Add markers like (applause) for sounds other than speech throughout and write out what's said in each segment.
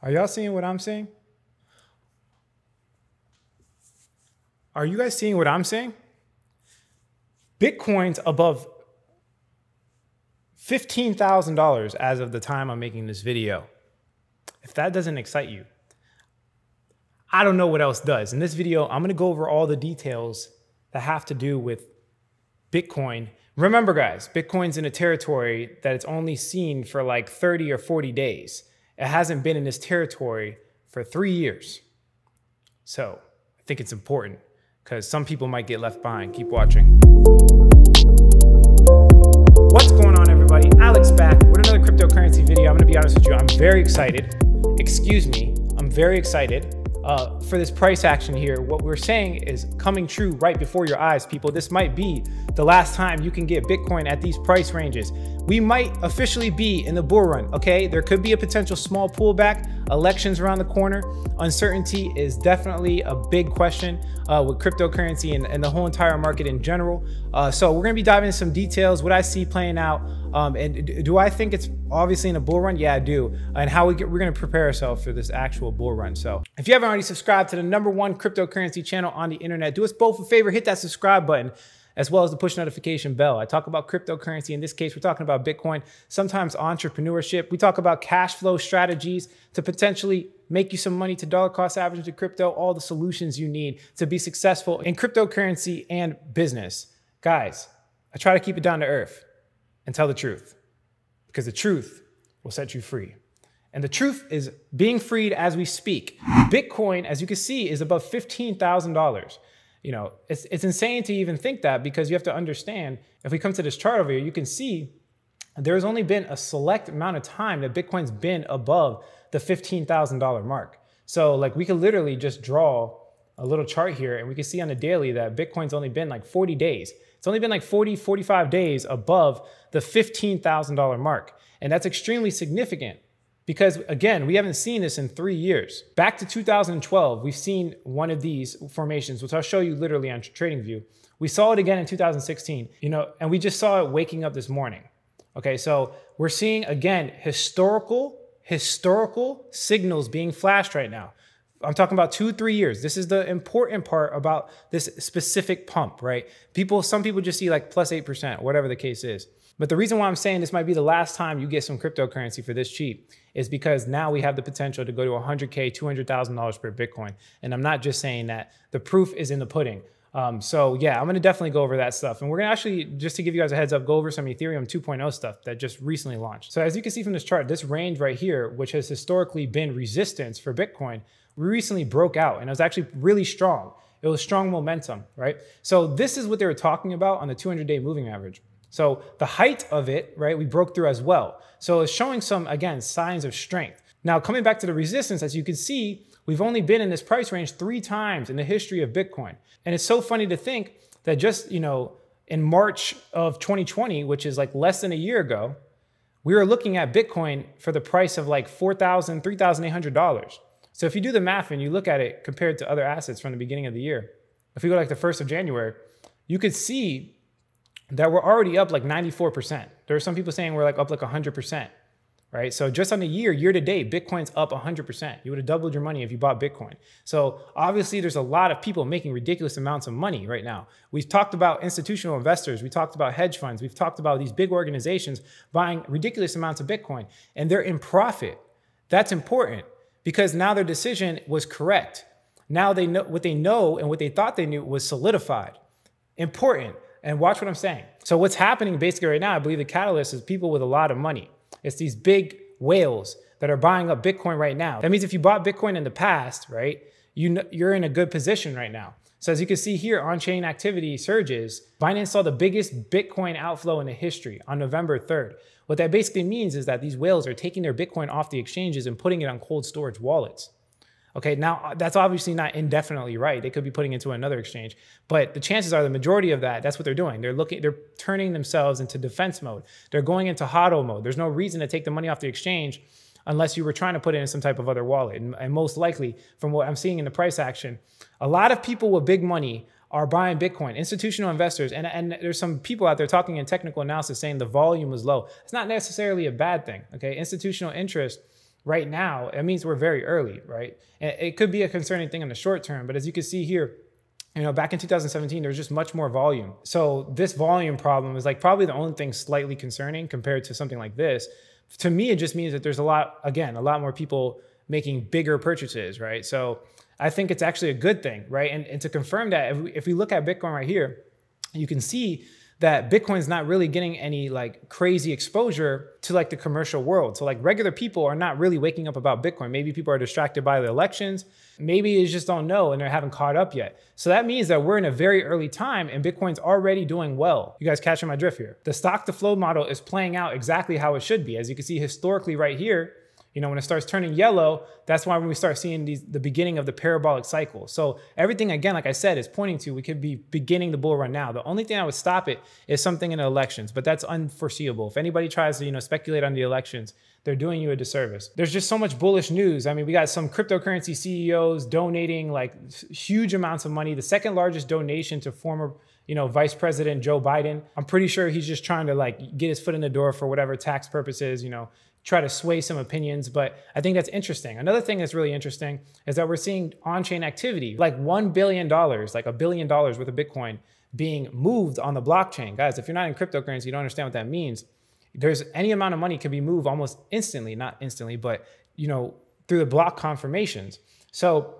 Are y'all seeing what I'm seeing? Are you guys seeing what I'm seeing? Bitcoin's above $15,000 as of the time I'm making this video. If that doesn't excite you, I don't know what else does. In this video, I'm gonna go over all the details that have to do with Bitcoin. Remember guys, Bitcoin's in a territory that it's only seen for like 30 or 40 days it hasn't been in this territory for three years. So I think it's important because some people might get left behind. Keep watching. What's going on, everybody? Alex back with another cryptocurrency video. I'm going to be honest with you, I'm very excited. Excuse me, I'm very excited. Uh, for this price action here, what we're saying is coming true right before your eyes, people. This might be the last time you can get Bitcoin at these price ranges we might officially be in the bull run, okay? There could be a potential small pullback, elections around the corner. Uncertainty is definitely a big question uh, with cryptocurrency and, and, the whole entire market in general. Uh, so we're gonna be diving into some details, what I see playing out. Um, and do I think it's obviously in a bull run? Yeah, I do. And how we get, we're gonna prepare ourselves for this actual bull run. So if you haven't already subscribed to the number one cryptocurrency channel on the internet, do us both a favor, hit that subscribe button as well as the push notification bell. I talk about cryptocurrency. In this case, we're talking about Bitcoin, sometimes entrepreneurship. We talk about cash flow strategies to potentially make you some money to dollar cost average to crypto, all the solutions you need to be successful in cryptocurrency and business. Guys, I try to keep it down to earth and tell the truth because the truth will set you free. And the truth is being freed as we speak. Bitcoin, as you can see, is above $15,000 you know, it's, it's insane to even think that because you have to understand if we come to this chart over here, you can see there's only been a select amount of time that Bitcoin's been above the $15,000 mark. So, like, we could literally just draw a little chart here and we can see on the daily that Bitcoin's only been like 40 days. It's only been like 40, 45 days above the $15,000 mark. And that's extremely significant because again, we haven't seen this in three years. Back to 2012, we've seen one of these formations, which I'll show you literally on TradingView. We saw it again in 2016, you know, and we just saw it waking up this morning. Okay, so we're seeing again historical, historical signals being flashed right now. I'm talking about two, three years. This is the important part about this specific pump, right? People, some people just see like plus 8%, whatever the case is. But the reason why I'm saying this might be the last time you get some cryptocurrency for this cheap is because now we have the potential to go to 100K, $200,000 per Bitcoin. And I'm not just saying that, the proof is in the pudding. Um, so yeah, I'm gonna definitely go over that stuff. And we're gonna actually, just to give you guys a heads up, go over some Ethereum 2.0 stuff that just recently launched. So as you can see from this chart, this range right here, which has historically been resistance for Bitcoin, we recently broke out and it was actually really strong. It was strong momentum, right? So this is what they were talking about on the 200 day moving average. So the height of it, right, we broke through as well. So it's showing some, again, signs of strength. Now, coming back to the resistance, as you can see, we've only been in this price range three times in the history of Bitcoin. And it's so funny to think that just, you know, in March of 2020, which is like less than a year ago, we were looking at Bitcoin for the price of like $4,000, $3,800. So if you do the math and you look at it compared to other assets from the beginning of the year, if you go like the 1st of January, you could see that we're already up like 94%. There are some people saying we're like up like 100%, right? So just on the year, year to date, Bitcoin's up 100%. You would have doubled your money if you bought Bitcoin. So obviously there's a lot of people making ridiculous amounts of money right now. We've talked about institutional investors. We talked about hedge funds. We've talked about these big organizations buying ridiculous amounts of Bitcoin and they're in profit. That's important because now their decision was correct. Now they know what they know and what they thought they knew was solidified. Important and watch what I'm saying. So what's happening basically right now, I believe the catalyst is people with a lot of money. It's these big whales that are buying up Bitcoin right now. That means if you bought Bitcoin in the past, right, you you're in a good position right now. So as you can see here, on-chain activity surges. Binance saw the biggest Bitcoin outflow in the history on November 3rd. What that basically means is that these whales are taking their Bitcoin off the exchanges and putting it on cold storage wallets. Okay, now uh, that's obviously not indefinitely right. They could be putting it another exchange, but the chances are the majority of that, that's what they're doing. They're looking, they're turning themselves into defense mode. They're going into hodl mode. There's no reason to take the money off the exchange unless you were trying to put it in some type of other wallet. And, and most likely, from what I'm seeing in the price action, a lot of people with big money are buying Bitcoin, institutional investors. And, and there's some people out there talking in technical analysis saying the volume was low. It's not necessarily a bad thing. Okay, institutional interest right now, it means we're very early, right? it could be a concerning thing in the short term, but as you can see here, you know, back in 2017, there was just much more volume. So this volume problem is like probably the only thing slightly concerning compared to something like this. To me, it just means that there's a lot, again, a lot more people making bigger purchases, right? So I think it's actually a good thing, right? And, and to confirm that, if we, if we look at Bitcoin right here, you can see that Bitcoin's not really getting any like crazy exposure to like the commercial world. So like regular people are not really waking up about Bitcoin. Maybe people are distracted by the elections. Maybe they just don't know and they haven't caught up yet. So that means that we're in a very early time and Bitcoin's already doing well. You guys catching my drift here. The stock to flow model is playing out exactly how it should be. As you can see historically right here, you know, when it starts turning yellow, that's why when we start seeing these, the beginning of the parabolic cycle. So everything, again, like I said, is pointing to we could be beginning the bull run now. The only thing I would stop it is something in the elections, but that's unforeseeable. If anybody tries to, you know, speculate on the elections, they're doing you a disservice. There's just so much bullish news. I mean, we got some cryptocurrency CEOs donating like huge amounts of money, the second largest donation to former you know, Vice President Joe Biden. I'm pretty sure he's just trying to like get his foot in the door for whatever tax purposes, you know, try to sway some opinions, but I think that's interesting. Another thing that's really interesting is that we're seeing on chain activity, like $1 billion, like a billion dollars worth of Bitcoin being moved on the blockchain. Guys, if you're not in cryptocurrency, you don't understand what that means. There's any amount of money can be moved almost instantly, not instantly, but you know, through the block confirmations. So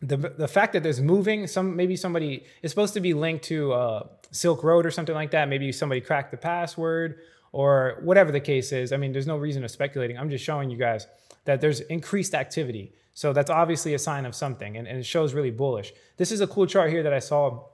the, the fact that there's moving, some maybe somebody is supposed to be linked to uh, Silk Road or something like that. Maybe somebody cracked the password or whatever the case is. I mean, there's no reason of speculating. I'm just showing you guys that there's increased activity. So that's obviously a sign of something, and, and it shows really bullish. This is a cool chart here that I saw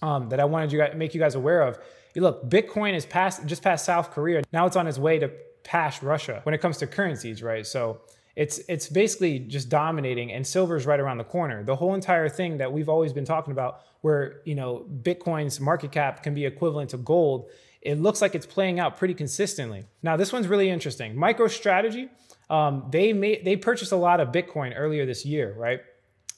um, that I wanted to make you guys aware of. You look, Bitcoin is past just past South Korea. Now it's on its way to past Russia when it comes to currencies, right? So it's it's basically just dominating and silver's right around the corner the whole entire thing that we've always been talking about where you know bitcoin's market cap can be equivalent to gold it looks like it's playing out pretty consistently. Now, this one's really interesting. MicroStrategy, um, they, made, they purchased a lot of Bitcoin earlier this year, right?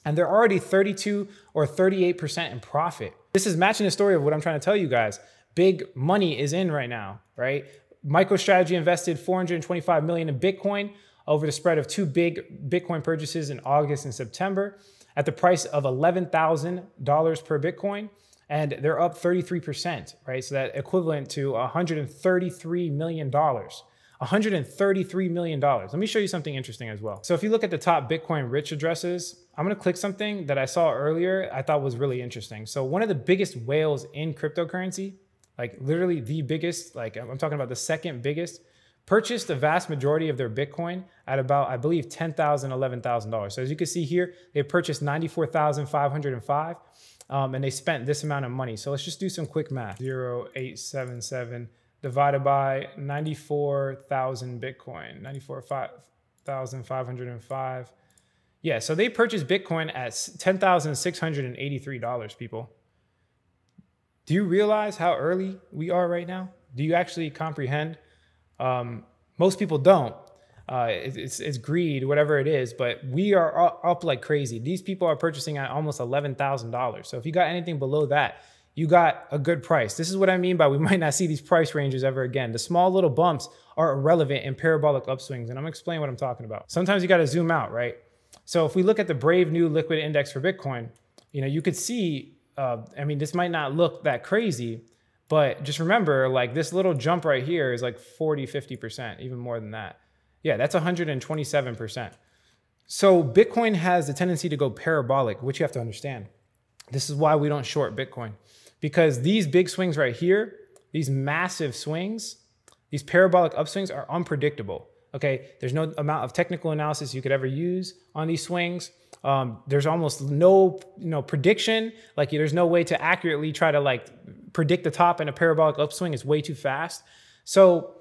and they're already 32 or 38% in profit. This is matching the story of what I'm trying to tell you guys. Big money is in right now, right? MicroStrategy invested 425 million in Bitcoin over the spread of two big Bitcoin purchases in August and September at the price of $11,000 per Bitcoin and they're up 33%, right? So that equivalent to $133 million. $133 million. Let me show you something interesting as well. So if you look at the top Bitcoin rich addresses, I'm gonna click something that I saw earlier I thought was really interesting. So one of the biggest whales in cryptocurrency, like literally the biggest, like I'm talking about the second biggest, purchased the vast majority of their Bitcoin at about, I believe, $10,000, $11,000. So as you can see here, they purchased 94,505 um, and they spent this amount of money. So let's just do some quick math. 0877 divided by 94,000 Bitcoin, 94,505. Yeah, so they purchased Bitcoin at $10,683, people. Do you realize how early we are right now? Do you actually comprehend? Um, most people don't uh, it's, it's greed, whatever it is, but we are up like crazy. These people are purchasing at almost $11,000. So if you got anything below that, you got a good price. This is what I mean by we (laughs) might not see these price ranges ever again. The small little bumps are irrelevant in parabolic upswings, and I'm explaining what I'm talking about. Sometimes you got to zoom out, right? So if we look at the Brave New Liquid Index for Bitcoin, you know, you could see, uh, I mean, this might not look that crazy, but just remember, like this little jump right here is like 40, 50%, even more than that. Yeah, that's 127%. So Bitcoin has the tendency to go parabolic, which you have to understand. This is why we don't short Bitcoin because these big swings right here, these massive swings, these parabolic upswings are unpredictable. Okay, there's no amount of technical analysis you could ever use on these swings. Um, there's almost no you know prediction. Like there's no way to accurately try to like predict the top in a parabolic upswing is way too fast. So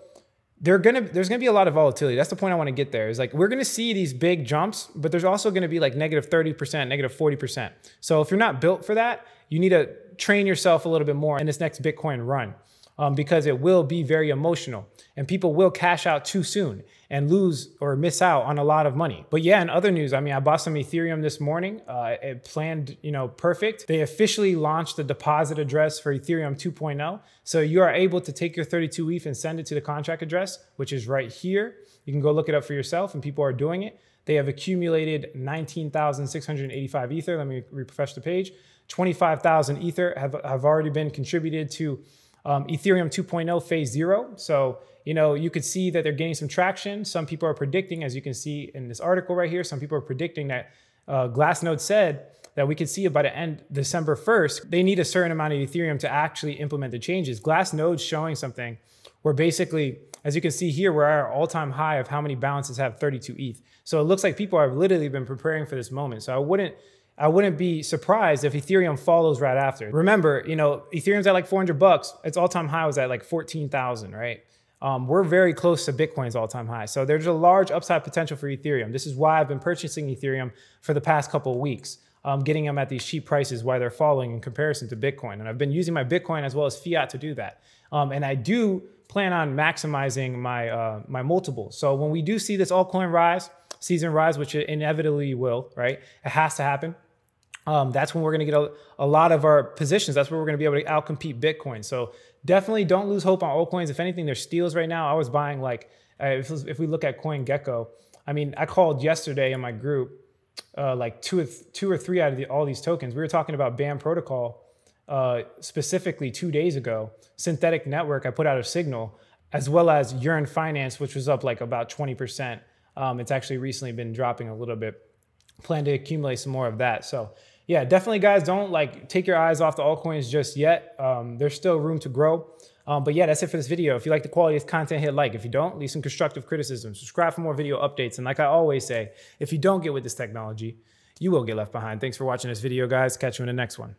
they're gonna there's gonna be a lot of volatility. That's the point I want to get there. Is like we're gonna see these big jumps, but there's also gonna be like negative 30%, negative 40%. So if you're not built for that, you need to train yourself a little bit more in this next Bitcoin run um, because it will be very emotional and people will cash out too soon and lose or miss out on a lot of money. But yeah, in other news, I mean, I bought some Ethereum this morning. Uh, it planned, you know, perfect. They officially launched the deposit address for Ethereum 2.0. So you are able to take your 32 ETH and send it to the contract address, which is right here. You can go look it up for yourself and people are doing it. They have accumulated 19,685 Ether. Let me refresh the page. 25,000 Ether have, have already been contributed to um, Ethereum 2.0 phase zero. So, you know, you could see that they're getting some traction. Some people are predicting, as you can see in this article right here, some people are predicting that uh, Glassnode said that we could see by the end December 1st, they need a certain amount of Ethereum to actually implement the changes. Glassnode's showing something where basically, as you can see here, we're at our all-time high of how many balances have 32 ETH. So it looks like people have literally been preparing for this moment. So I wouldn't I wouldn't be surprised if Ethereum follows right after. Remember, you know, Ethereum's at like 400 bucks. Its all-time high was at like 14,000, right? Um, we're very close to Bitcoin's all-time high. So there's a large upside potential for Ethereum. This is why I've been purchasing Ethereum for the past couple of weeks, um, getting them at these cheap prices while they're falling in comparison to Bitcoin. And I've been using my Bitcoin as well as fiat to do that. Um, and I do plan on maximizing my uh, my multiples. So when we do see this altcoin rise, season rise, which it inevitably will, right? It has to happen. Um, that's when we're going to get a, a, lot of our positions. That's where we're going to be able to outcompete Bitcoin. So definitely don't lose hope on altcoins. If anything, they're steals right now. I was buying like uh, if, if, we look at CoinGecko, I mean, I called yesterday in my group uh, like two or, two or three out of the, all these tokens. We were talking about BAM protocol uh, specifically two days ago. Synthetic Network, I put out a signal, as well as Urine Finance, which was up like about 20%. Um, it's actually recently been dropping a little bit. Plan to accumulate some more of that. So yeah, definitely, guys, don't like take your eyes off the altcoins just yet. Um, there's still room to grow. Um, but yeah, that's it for this video. If you like the quality of content, hit like. If you don't, leave some constructive criticism. Subscribe for more video updates. And like I always say, if you don't get with this technology, you will get left behind. Thanks for watching this video, guys. Catch you in the next one.